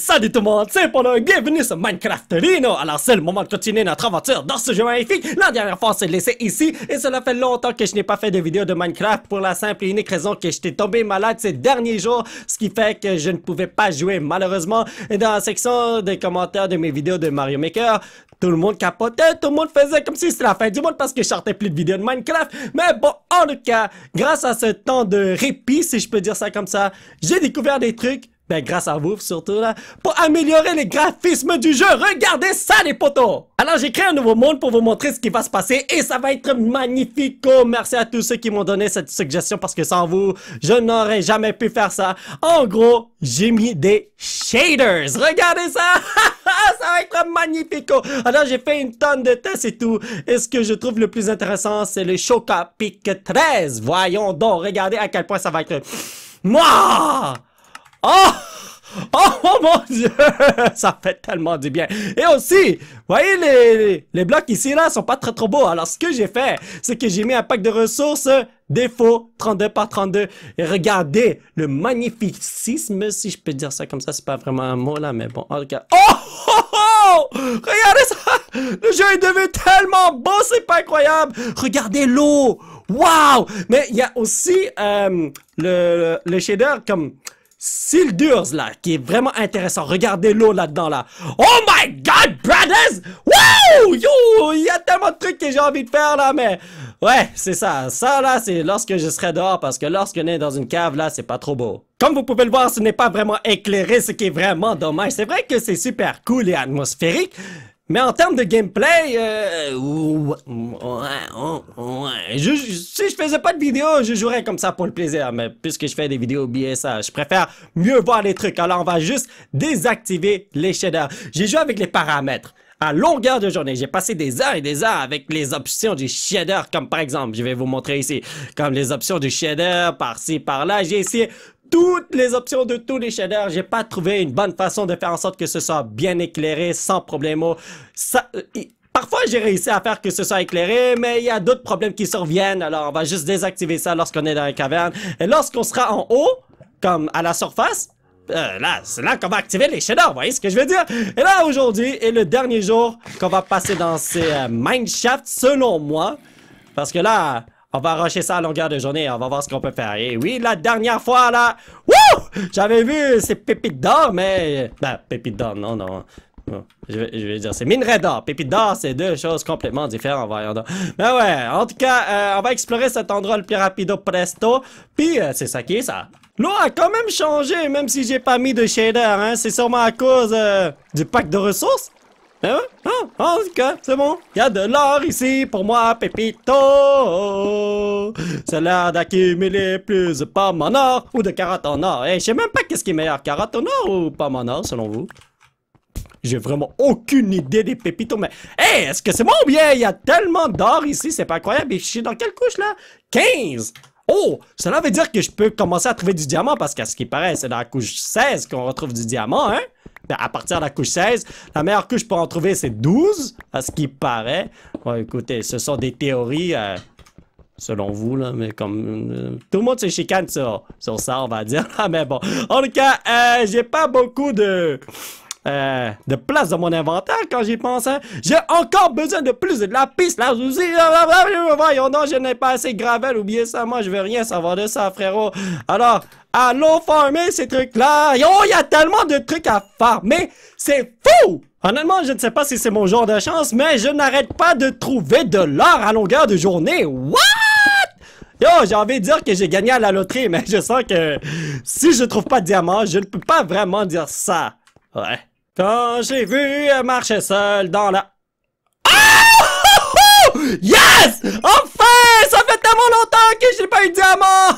Salut tout le monde, c'est Polo bienvenue sur Minecraft Reno! Alors c'est le moment de continuer notre aventure dans ce jeu magnifique! La dernière fois c'est laissé ici et cela fait longtemps que je n'ai pas fait de vidéo de Minecraft pour la simple et unique raison que j'étais tombé malade ces derniers jours, ce qui fait que je ne pouvais pas jouer malheureusement. Et dans la section des commentaires de mes vidéos de Mario Maker, tout le monde capotait, tout le monde faisait comme si c'était la fin du monde parce que je sortais plus de vidéos de Minecraft. Mais bon, en tout cas, grâce à ce temps de répit, si je peux dire ça comme ça, j'ai découvert des trucs ben, grâce à vous, surtout, là. Pour améliorer les graphismes du jeu. Regardez ça, les potos! Alors, j'ai créé un nouveau monde pour vous montrer ce qui va se passer. Et ça va être magnifique. Oh, merci à tous ceux qui m'ont donné cette suggestion. Parce que sans vous, je n'aurais jamais pu faire ça. En gros, j'ai mis des shaders. Regardez ça! ça va être magnifique. Oh, alors, j'ai fait une tonne de tests et tout. Et ce que je trouve le plus intéressant, c'est le Chocapic 13. Voyons donc. Regardez à quel point ça va être... Moi! Oh! oh! Oh mon dieu! Ça fait tellement du bien. Et aussi, voyez les, les blocs ici là sont pas très trop beaux. Alors ce que j'ai fait, c'est que j'ai mis un pack de ressources défaut 32 par 32. Et regardez le magnificisme, si je peux dire ça comme ça, c'est pas vraiment un mot là, mais bon, oh, regarde. Oh, oh, Regardez ça! Le jeu est devenu tellement beau, c'est pas incroyable! Regardez l'eau! Waouh! Mais il y a aussi euh, le, le shader comme Sildurs, là, qui est vraiment intéressant. Regardez l'eau là-dedans, là. Oh my God, brothers! Wow Yo! Il y a tellement de trucs que j'ai envie de faire, là, mais... Ouais, c'est ça. Ça, là, c'est lorsque je serai dehors, parce que lorsqu'on est dans une cave, là, c'est pas trop beau. Comme vous pouvez le voir, ce n'est pas vraiment éclairé, ce qui est vraiment dommage. C'est vrai que c'est super cool et atmosphérique, mais en termes de gameplay, euh, Je, si je faisais pas de vidéo, je jouerais comme ça pour le plaisir. Mais puisque je fais des vidéos BSA, je préfère mieux voir les trucs. Alors on va juste désactiver les shaders. J'ai joué avec les paramètres. À longueur de journée, j'ai passé des heures et des heures avec les options du shader, comme par exemple, je vais vous montrer ici, comme les options du shader, par-ci, par-là, j'ai essayé toutes les options de tous les shaders. J'ai pas trouvé une bonne façon de faire en sorte que ce soit bien éclairé, sans problème. Ça, euh, Parfois, j'ai réussi à faire que ce soit éclairé, mais il y a d'autres problèmes qui surviennent. Alors, on va juste désactiver ça lorsqu'on est dans la caverne. Et lorsqu'on sera en haut, comme à la surface, euh, là, c'est là qu'on va activer les shaders, vous voyez ce que je veux dire? Et là, aujourd'hui, est le dernier jour qu'on va passer dans ces euh, mineshafts, selon moi. Parce que là, on va arracher ça à longueur de journée, on va voir ce qu'on peut faire. Et oui, la dernière fois, là, wouh! J'avais vu ces pépites d'or, mais... Ben, pépites d'or, non, non. Je, vais, dire, c'est minerai d'or. Pépites d'or, c'est deux choses complètement différentes, voyons donc. Mais ben ouais, en tout cas, euh, on va explorer cet endroit le plus rapido presto. Puis, euh, c'est ça qui est ça. L'eau a quand même changé, même si j'ai pas mis de shader, hein. C'est sûrement à cause euh, du pack de ressources. Hein? Ah, en tout cas, c'est bon. Il y a de l'or ici pour moi, Pépito. C'est l'heure d'accumuler plus de pommes en or ou de carottes en or. Et eh, je sais même pas qu'est-ce qui est meilleur, carottes en or ou pommes en or, selon vous. J'ai vraiment aucune idée des pépitos, mais... eh, est-ce que c'est bon ou bien? Il y a tellement d'or ici, c'est pas incroyable. Et je suis dans quelle couche, là? 15! Oh, cela veut dire que je peux commencer à trouver du diamant, parce qu'à ce qui paraît, c'est dans la couche 16 qu'on retrouve du diamant, hein? Ben, à partir de la couche 16. La meilleure couche pour en trouver, c'est 12, à ce qui paraît. Bon, écoutez, ce sont des théories, euh, selon vous, là, mais comme... Euh, tout le monde se chicane sur, sur ça, on va dire. mais bon, en tout cas, euh, j'ai pas beaucoup de euh, de place dans mon inventaire quand j'y pense. Hein? J'ai encore besoin de plus de la piste là Voyons non, je n'ai pas assez de gravel. Oubliez ça, moi je veux rien savoir de ça, frérot. Alors, allons farmer ces trucs-là. Yo, il y a tellement de trucs à farmer. C'est fou! Honnêtement, je ne sais pas si c'est mon genre de chance, mais je n'arrête pas de trouver de l'or à longueur de journée. What? Yo, j'ai envie de dire que j'ai gagné à la loterie, mais je sens que si je trouve pas de diamant, je ne peux pas vraiment dire ça. Ouais. Quand j'ai vu marcher seul dans la... Ah! Yes! Enfin! Ça fait tellement longtemps que j'ai pas eu de diamant!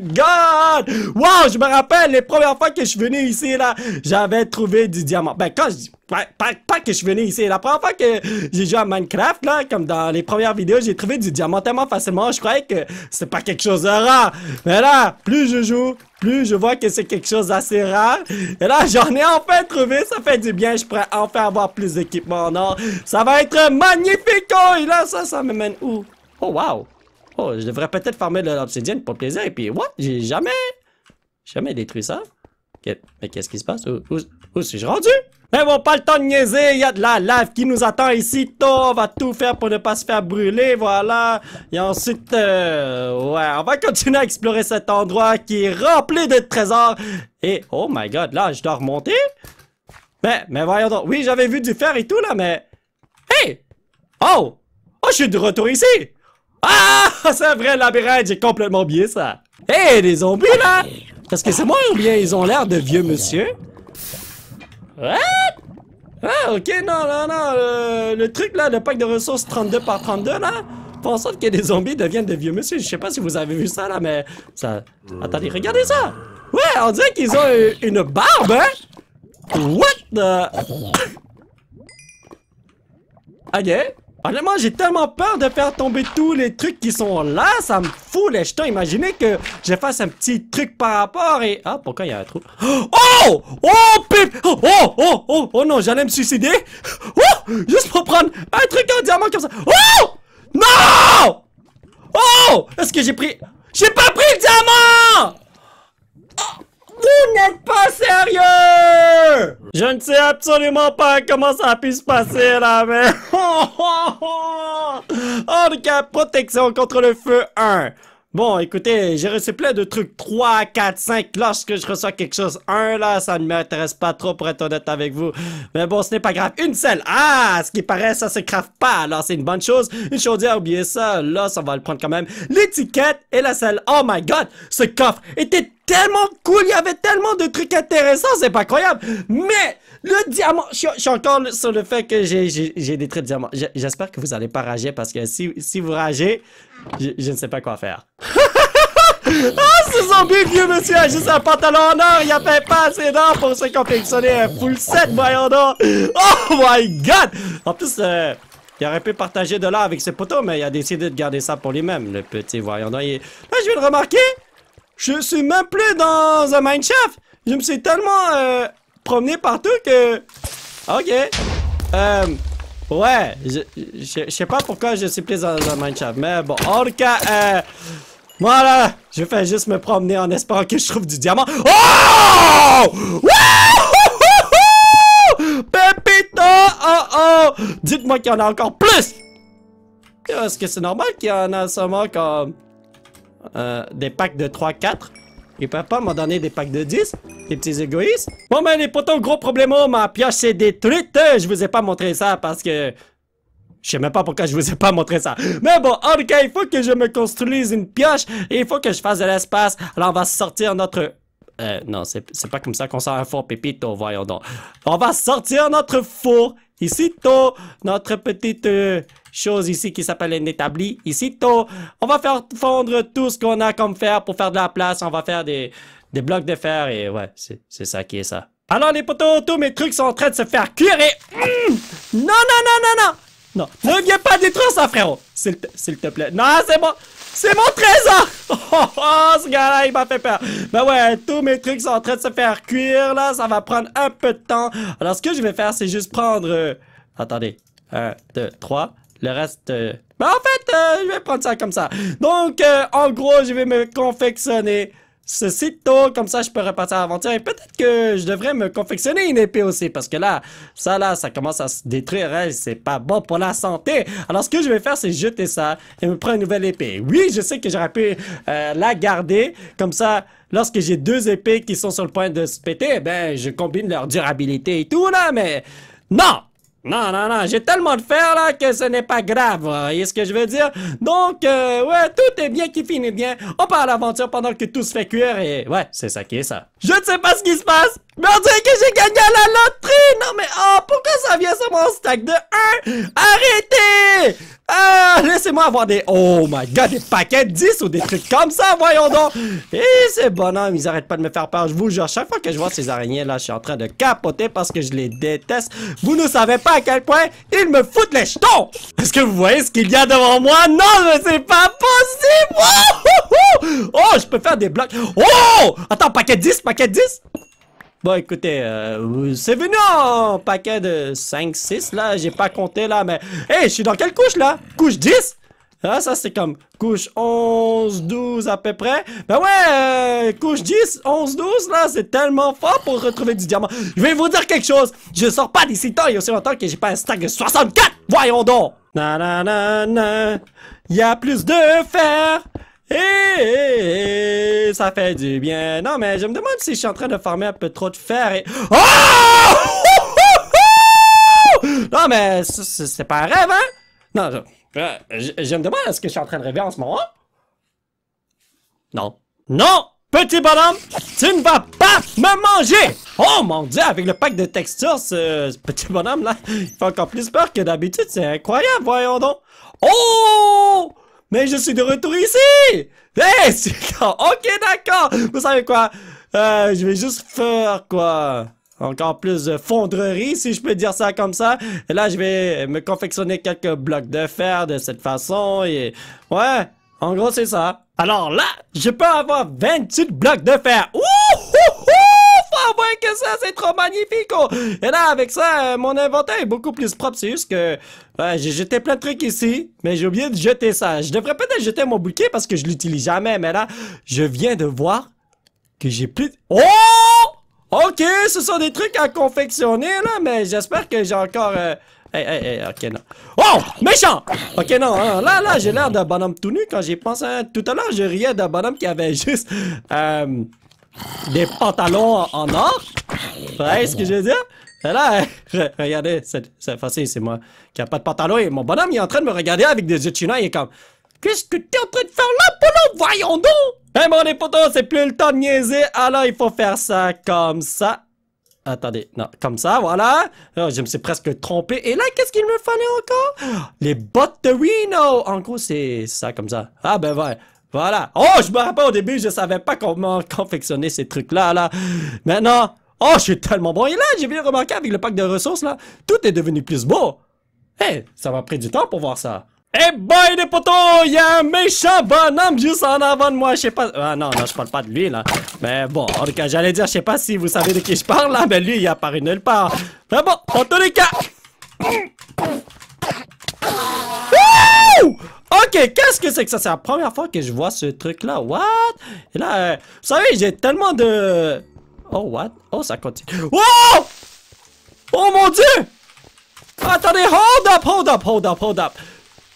God! Wow, je me rappelle les premières fois que je suis venu ici, là, j'avais trouvé du diamant. Ben, quand je... Pas, pas, que je suis venu ici. La première fois que j'ai joué à Minecraft, là, comme dans les premières vidéos, j'ai trouvé du diamant tellement facilement, je croyais que c'est pas quelque chose de rare. Mais là, plus je joue, plus je vois que c'est quelque chose d'assez rare. Et là, j'en ai enfin trouvé, ça fait du bien, je pourrais enfin avoir plus d'équipement non Ça va être magnifique, oh! Et là, ça, ça me mène où? Oh, wow! je devrais peut-être farmer de l'obsidienne pour plaisir. Et puis, what? J'ai jamais... Jamais détruit ça. Mais qu'est-ce qui se passe? Où, où, suis-je rendu? Mais bon, pas le temps de niaiser, il y a de la lave qui nous attend ici, tôt, on va tout faire pour ne pas se faire brûler, voilà. Et ensuite, euh, ouais, on va continuer à explorer cet endroit qui est rempli de trésors. Et, oh my god, là, je dois remonter? Mais, mais voyons donc, oui, j'avais vu du fer et tout, là, mais... Hey! Oh! Oh, je suis de retour ici! Ah! C'est un vrai labyrinthe, j'ai complètement oublié ça. Hé, hey, zombies là! Parce que c'est moi ou bien ils ont l'air de vieux monsieur? What? Ah, ok, non, non, non. le truc là, le pack de ressources 32 par 32 là, Faut en sorte que des zombies deviennent de vieux monsieur. Je sais pas si vous avez vu ça là, mais ça. Attendez, regardez ça! Ouais, on dirait qu'ils ont une, une barbe, hein? What the? ok. Vraiment, j'ai tellement peur de faire tomber tous les trucs qui sont là, ça me fout les jetons. Imaginez que je fasse un petit truc par rapport et... Ah, pourquoi il y a un trou Oh Oh, pip oh, oh, oh, oh, oh non, j'allais me suicider Oh Juste pour prendre un truc en diamant comme ça Oh Non Oh Est-ce que j'ai pris... J'ai pas pris le diamant oh vous n'êtes pas sérieux Je ne sais absolument pas comment ça puisse pu se passer là, mais... Oh, Handicap protection contre le feu 1 Bon, écoutez, j'ai reçu plein de trucs. 3, 4, 5. Lorsque je reçois quelque chose, un là, ça ne m'intéresse pas trop pour être honnête avec vous. Mais bon, ce n'est pas grave. Une selle, Ah, ce qui paraît, ça se crave pas. Alors, c'est une bonne chose. Une chaudière, oublier ça. Là, ça va le prendre quand même. L'étiquette et la selle. Oh my god, ce coffre était tellement cool, il y avait tellement de trucs intéressants, c'est pas croyable. Mais le diamant! Je, suis encore sur le fait que j'ai des traits de diamant. J'espère que vous allez pas rager parce que si, vous ragez, je, ne sais pas quoi faire. ah, ce zombie vieux monsieur a juste un pantalon en or, il a pas assez d'or pour se confectionner un full set, voyons donc! Oh my god! En plus, euh, il aurait pu partager de l'or avec ses poteaux, mais il a décidé de garder ça pour lui-même, le petit voyant d'or. Là, je viens de remarquer, je suis même plus dans un mineshaft! Je me suis tellement euh, promener partout que... Ok. Euh... Ouais, je, je, sais pas pourquoi je suis plus dans, un Minecraft, mais bon, en tout cas, euh, voilà, je vais juste me promener en espérant que je trouve du diamant. Oh! Wouhouhouhou Pépito! Oh oh! Dites-moi qu'il y en a encore plus! Est-ce que c'est normal qu'il y en a seulement comme... Euh, des packs de 3-4? Et papa m'a donné des packs de 10. des petits égoïstes. Bon ben les potos, gros problème, oh, ma pioche s'est détruite. Euh, je vous ai pas montré ça parce que... Je sais même pas pourquoi je vous ai pas montré ça. Mais bon, en tout cas, il faut que je me construise une pioche et il faut que je fasse de l'espace. Alors on va sortir notre... Euh, non, c'est pas comme ça qu'on sort un four pépito, voyons donc. On va sortir notre four, ici, tôt, notre petite... Euh, chose ici qui s'appelle un établi. Ici, tôt, on va faire fondre tout ce qu'on a comme fer pour faire de la place. On va faire des, des blocs de fer et ouais, c'est ça qui est ça. Alors les potos, tous mes trucs sont en train de se faire cuire et... Hum! Non, non, non, non, non non, ne viens pas détruire ça, frérot. S'il te, plaît. Non, c'est bon. C'est mon trésor. Oh, oh, oh, ce gars-là, il m'a fait peur. Ben ouais, tous mes trucs sont en train de se faire cuire, là. Ça va prendre un peu de temps. Alors, ce que je vais faire, c'est juste prendre... Euh, attendez. 1, 2, 3. Le reste... Euh... Ben, en fait, euh, je vais prendre ça comme ça. Donc, euh, en gros, je vais me confectionner ce tôt, comme ça je peux repartir à l'aventure. Et peut-être que je devrais me confectionner une épée aussi, parce que là, ça là, ça commence à se détruire, hein, c'est pas bon pour la santé. Alors ce que je vais faire, c'est jeter ça et me prendre une nouvelle épée. Oui, je sais que j'aurais pu euh, la garder, comme ça... Lorsque j'ai deux épées qui sont sur le point de se péter, eh ben, je combine leur durabilité et tout, là, mais... Non! Non, non, non, j'ai tellement de fer là que ce n'est pas grave, vous voyez ce que je veux dire? Donc, euh, ouais, tout est bien qui finit bien, on part à l'aventure pendant que tout se fait cuire et ouais, c'est ça qui est ça. Je ne sais pas ce qui se passe, on dirait que j'ai gagné à la loterie! Non mais oh, pourquoi ça vient sur mon stack de 1? Arrêtez! Ah, laissez-moi avoir des... Oh my god, des paquets de 10 ou des trucs comme ça, voyons donc! Et eh, ces bonhommes, ils arrêtent pas de me faire peur, je vous jure. Chaque fois que je vois ces araignées-là, je suis en train de capoter parce que je les déteste. Vous ne savez pas à quel point ils me foutent les jetons! Est-ce que vous voyez ce qu'il y a devant moi? Non, mais c'est pas possible! Oh, je peux faire des blocs... Oh! Attends, paquet 10, paquet 10? Bon, écoutez, euh, c'est venu en paquet de 5-6, là. J'ai pas compté, là, mais... Hé, je suis dans quelle couche, là Couche 10 ah, ça c'est comme couche 11, 12 à peu près. Ben ouais, euh, couche 10, 11, 12, là, c'est tellement fort pour retrouver du diamant. Je vais vous dire quelque chose, je sors pas d'ici tant a aussi longtemps que j'ai pas un stack de 64. Voyons donc. Na na y a plus de fer. Eh, eh, eh ça fait du bien. Non, mais je me demande si je suis en train de farmer un peu trop de fer et... Ah! non, mais c'est pas un rêve, hein? Non, euh, je, me demande est-ce que je suis en train de rêver en ce moment? Non. Non! Petit bonhomme, tu ne vas pas me manger! Oh mon dieu, avec le pack de textures, ce, ce petit bonhomme là, il fait encore plus peur que d'habitude, c'est incroyable, voyons donc. Oh! Mais je suis de retour ici! Hey, eh, ok, d'accord! Vous savez quoi? Euh, je vais juste faire quoi? Encore plus de fondrerie, si je peux dire ça comme ça. Et là, je vais me confectionner quelques blocs de fer de cette façon et... Ouais, en gros, c'est ça. Alors là, je peux avoir 28 blocs de fer. Oh, que ça, c'est trop magnifique! Oh. Et là, avec ça, euh, mon inventaire est beaucoup plus propre. C'est juste que j'ai jeté plein de trucs ici, mais j'ai oublié de jeter ça. Je devrais peut-être jeter mon bouquet parce que je l'utilise jamais, mais là, je viens de voir que j'ai plus... Oh! Ok, ce sont des trucs à confectionner, là, mais j'espère que j'ai encore... Euh, hey, ok, non. Oh! Méchant! Ok, non, hein, là, là, j'ai l'air d'un bonhomme tout nu quand j'ai pensé... Tout à l'heure, je riais d'un bonhomme qui avait juste... Euh des pantalons en, or. voyez ce que je veux dire? Là, regardez, c'est facile, c'est moi qui a pas de pantalon et mon bonhomme il est en train de me regarder avec des yeux il est comme Qu'est-ce que tu es en train de faire là, Polo? Voyons donc! Hé, mon potos, c'est plus le temps de niaiser, alors il faut faire ça comme ça. Attendez, non, comme ça, voilà. Oh, je me suis presque trompé. Et là, qu'est-ce qu'il me fallait encore Les bottes de Reno En gros, c'est ça, comme ça. Ah ben ouais. Voilà. Oh, je me rappelle au début, je savais pas comment confectionner ces trucs-là, là. Maintenant, oh, je suis tellement bon. Et là, j'ai bien remarqué avec le pack de ressources, là, tout est devenu plus beau. Eh, ça m'a pris du temps pour voir ça. Eh boy les potos, il y a un méchant bonhomme juste en avant de moi, je sais pas... Ah non, non, je parle pas de lui là. Mais bon, en tout cas, j'allais dire, je sais pas si vous savez de qui je parle là, mais lui, il apparaît nulle part. Mais bon, en tous les cas... Ok, qu'est-ce que c'est que ça? C'est la première fois que je vois ce truc-là. What? Et là, euh, vous savez, j'ai tellement de... Oh, what? Oh, ça continue. Oh Oh mon dieu! Attendez, hold up, hold up, hold up, hold up.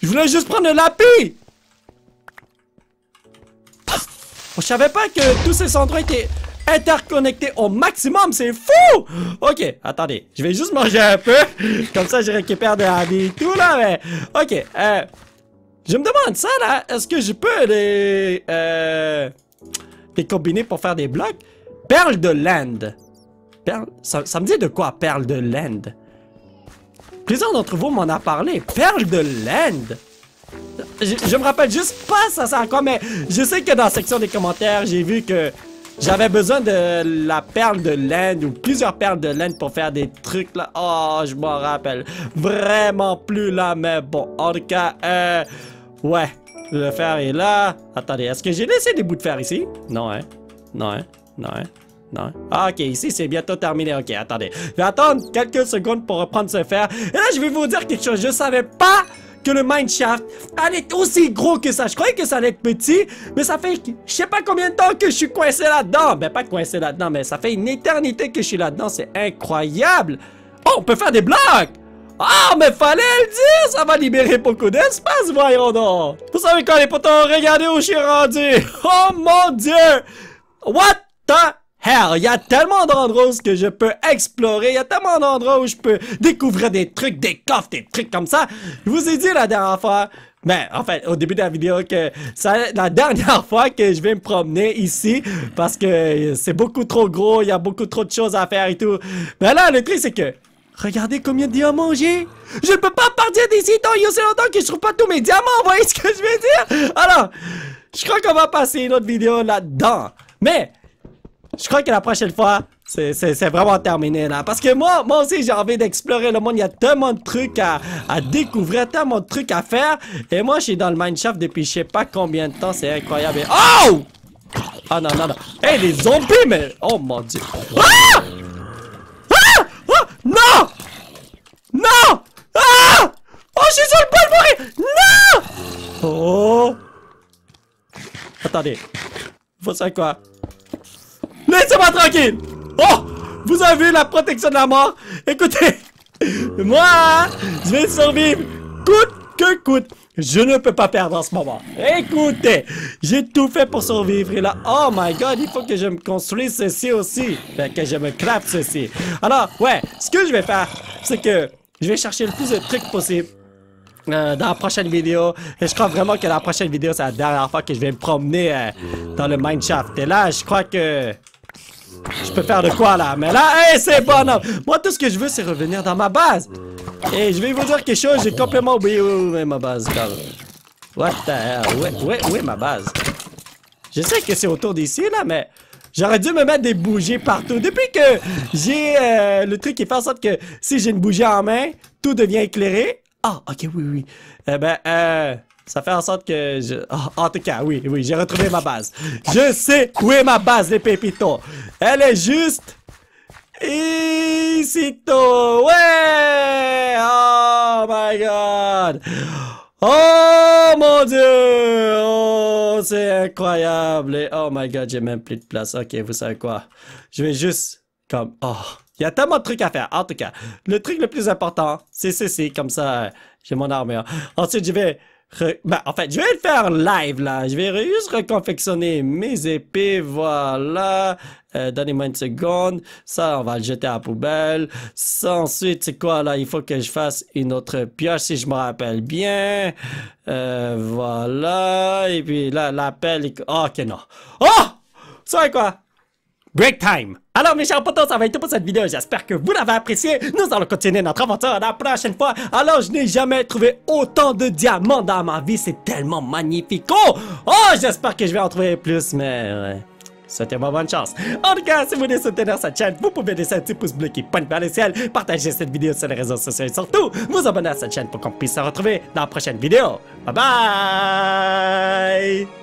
Je voulais juste prendre le lapis. Je savais pas que tous ces endroits étaient interconnectés au maximum, c'est fou! Ok, attendez, je vais juste manger un peu, comme ça je récupère de la vie tout là, mais... Ok, euh... Je me demande ça là, est-ce que je peux les, euh, les combiner pour faire des blocs? Perle de land. ça, me dit de quoi, perle de land? Plusieurs d'entre vous m'en a parlé. Perle de land? Je, me rappelle juste pas ça c'est quoi, mais je sais que dans la section des commentaires, j'ai vu que j'avais besoin de la perle de laine ou plusieurs perles de laine pour faire des trucs là. Oh, je m'en rappelle vraiment plus là, mais bon, en tout cas, euh, ouais, le fer est là. Attendez, est-ce que j'ai laissé des bouts de fer ici? Non, hein? Non, hein. Non, hein. Non. Hein. Ah, ok, ici c'est bientôt terminé. Ok, attendez. Je vais attendre quelques secondes pour reprendre ce fer. Et là, je vais vous dire quelque chose. Je savais pas que le mineshaft elle est aussi gros que ça. Je croyais que ça allait être petit, mais ça fait je sais pas combien de temps que je suis coincé là-dedans. Ben pas coincé là-dedans, mais ça fait une éternité que je suis là-dedans. C'est incroyable. Oh, on peut faire des blocs ah, mais fallait le dire! Ça va libérer beaucoup d'espace, voyons donc! Vous savez quoi, les potons? Regardez où je suis rendu! Oh mon dieu! What the Hell, il y a tellement d'endroits où que je peux explorer, il y a tellement d'endroits où je peux découvrir des trucs, des coffres, des trucs comme ça. Je vous ai dit la dernière fois, mais ben, en fait, au début de la vidéo, que c'est la dernière fois que je vais me promener ici parce que c'est beaucoup trop gros, il y a beaucoup trop de choses à faire et tout. Mais ben là, le truc, c'est que Regardez combien de diamants j'ai Je ne peux pas partir d'ici tant il y a aussi longtemps que je trouve pas tous mes diamants, vous voyez ce que je veux dire Alors, je crois qu'on va passer une autre vidéo là-dedans. Mais, je crois que la prochaine fois, c'est vraiment terminé là. Parce que moi, moi aussi, j'ai envie d'explorer le monde. Il y a tellement de trucs à, découvrir, tellement de trucs à faire. Et moi, je suis dans le Mineshaft depuis je sais pas combien de temps. C'est incroyable. Oh! oh, non, non, non. Hé, les zombies, mais... Oh mon dieu. Ah! ah! Ah! Non! Non! Ah! Oh, je suis sur le bol de mourir! Non! Oh! Attendez. Faut savoir quoi? Laissez-moi tranquille. Oh, vous avez la protection de la mort. Écoutez, moi, je vais survivre coûte que coûte. Je ne peux pas perdre en ce moment. Écoutez, j'ai tout fait pour survivre. Et là, oh my god, il faut que je me construise ceci aussi. Fait que je me clappe ceci. Alors, ouais, ce que je vais faire, c'est que je vais chercher le plus de trucs possible. Euh, dans la prochaine vidéo. Et je crois vraiment que la prochaine vidéo, c'est la dernière fois que je vais me promener euh, dans le mineshaft. Et là, je crois que... Je peux faire de quoi là Mais là, hey, c'est bon Moi, tout ce que je veux, c'est revenir dans ma base. Et je vais vous dire quelque chose, j'ai complètement oublié où est ma base. même. What the hell Où est, ma base Je sais que c'est autour d'ici là, mais... J'aurais dû me mettre des bougies partout. Depuis que j'ai euh, le truc qui fait en sorte que si j'ai une bougie en main, tout devient éclairé. Ah, ok, oui, oui. Eh ben, euh... Ça fait en sorte que je... en tout cas, oui, oui, j'ai retrouvé ma base. Je sais où est ma base, les pépitos. Elle est juste... Ici, Ouais! Oh my god! Oh mon dieu! Oh, c'est incroyable! oh my god, j'ai même plus de place. Ok, vous savez quoi? Je vais juste comme... Oh! Il y a tellement de trucs à faire. En tout cas, le truc le plus important, c'est ceci. Comme ça, j'ai mon armure. Ensuite, je vais ben, en fait, je vais le faire live, là. Je vais juste reconfectionner mes épées, voilà. Euh, Donnez-moi une seconde. Ça, on va le jeter à la poubelle. Ça, ensuite, c'est quoi, là? Il faut que je fasse une autre pioche, si je me rappelle bien. Euh, voilà. Et puis, là, la pelle... Oh, ok, non. Oh! Ça, quoi? Break time! Alors mes chers potos, ça va être tout pour cette vidéo, j'espère que vous l'avez apprécié. Nous allons continuer notre aventure la prochaine fois. Alors je n'ai jamais trouvé autant de diamants dans ma vie, c'est tellement magnifique. Oh, oh j'espère que je vais en trouver plus, mais... Souhaitez-moi bonne chance. En tout cas, si vous voulez soutenir cette chaîne, vous pouvez laisser un petit pouce bleu qui pointe vers le ciel, partager cette vidéo sur les réseaux sociaux et surtout, vous abonner à cette chaîne pour qu'on puisse se retrouver dans la prochaine vidéo. Bye bye